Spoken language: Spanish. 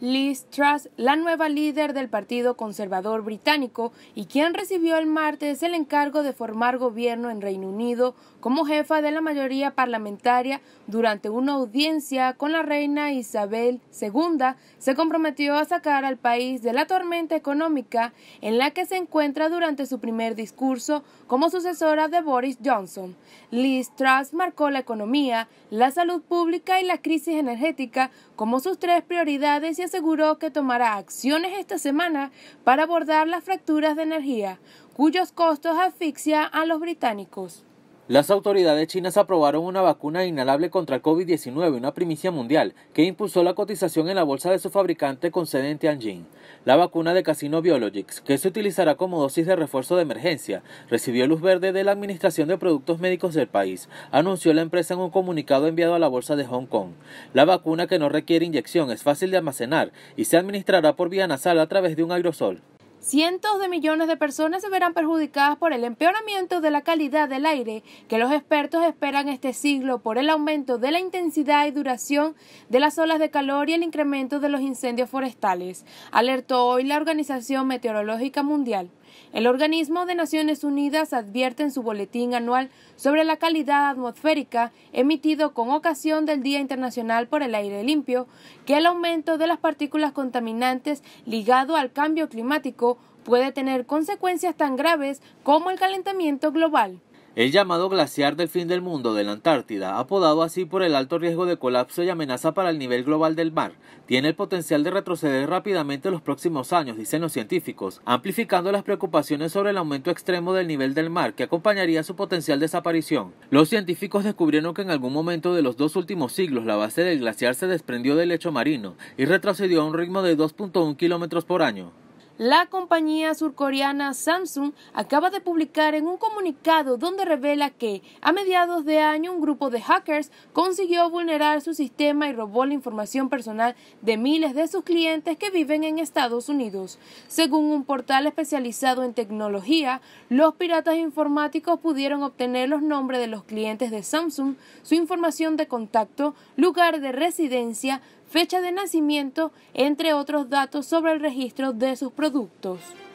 Liz Truss, la nueva líder del Partido Conservador Británico y quien recibió el martes el encargo de formar gobierno en Reino Unido como jefa de la mayoría parlamentaria durante una audiencia con la reina Isabel II, se comprometió a sacar al país de la tormenta económica en la que se encuentra durante su primer discurso como sucesora de Boris Johnson. Liz Truss marcó la economía, la salud pública y la crisis energética como sus tres prioridades y aseguró que tomará acciones esta semana para abordar las fracturas de energía, cuyos costos asfixian a los británicos. Las autoridades chinas aprobaron una vacuna inhalable contra el COVID-19, una primicia mundial, que impulsó la cotización en la bolsa de su fabricante con sede en Tianjin. La vacuna de Casino Biologics, que se utilizará como dosis de refuerzo de emergencia, recibió luz verde de la Administración de Productos Médicos del país, anunció la empresa en un comunicado enviado a la bolsa de Hong Kong. La vacuna, que no requiere inyección, es fácil de almacenar y se administrará por vía nasal a través de un aerosol. Cientos de millones de personas se verán perjudicadas por el empeoramiento de la calidad del aire que los expertos esperan este siglo por el aumento de la intensidad y duración de las olas de calor y el incremento de los incendios forestales, alertó hoy la Organización Meteorológica Mundial. El organismo de Naciones Unidas advierte en su boletín anual sobre la calidad atmosférica emitido con ocasión del Día Internacional por el Aire Limpio que el aumento de las partículas contaminantes ligado al cambio climático puede tener consecuencias tan graves como el calentamiento global. El llamado glaciar del fin del mundo de la Antártida, apodado así por el alto riesgo de colapso y amenaza para el nivel global del mar, tiene el potencial de retroceder rápidamente en los próximos años, dicen los científicos, amplificando las preocupaciones sobre el aumento extremo del nivel del mar que acompañaría su potencial desaparición. Los científicos descubrieron que en algún momento de los dos últimos siglos la base del glaciar se desprendió del lecho marino y retrocedió a un ritmo de 2.1 kilómetros por año. La compañía surcoreana Samsung acaba de publicar en un comunicado donde revela que a mediados de año un grupo de hackers consiguió vulnerar su sistema y robó la información personal de miles de sus clientes que viven en Estados Unidos. Según un portal especializado en tecnología, los piratas informáticos pudieron obtener los nombres de los clientes de Samsung, su información de contacto, lugar de residencia, fecha de nacimiento, entre otros datos sobre el registro de sus productos productos.